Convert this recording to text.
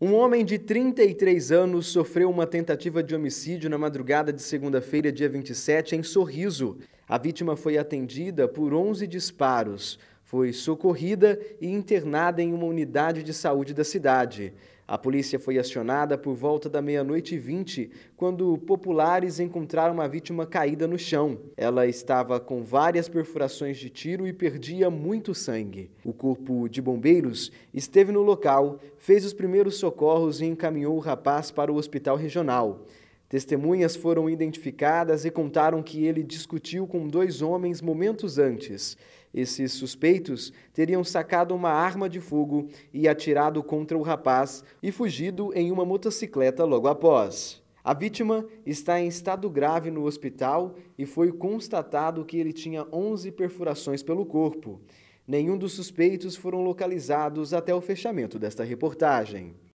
Um homem de 33 anos sofreu uma tentativa de homicídio na madrugada de segunda-feira, dia 27, em Sorriso. A vítima foi atendida por 11 disparos foi socorrida e internada em uma unidade de saúde da cidade. A polícia foi acionada por volta da meia-noite e 20, quando populares encontraram a vítima caída no chão. Ela estava com várias perfurações de tiro e perdia muito sangue. O corpo de bombeiros esteve no local, fez os primeiros socorros e encaminhou o rapaz para o hospital regional. Testemunhas foram identificadas e contaram que ele discutiu com dois homens momentos antes. Esses suspeitos teriam sacado uma arma de fogo e atirado contra o rapaz e fugido em uma motocicleta logo após. A vítima está em estado grave no hospital e foi constatado que ele tinha 11 perfurações pelo corpo. Nenhum dos suspeitos foram localizados até o fechamento desta reportagem.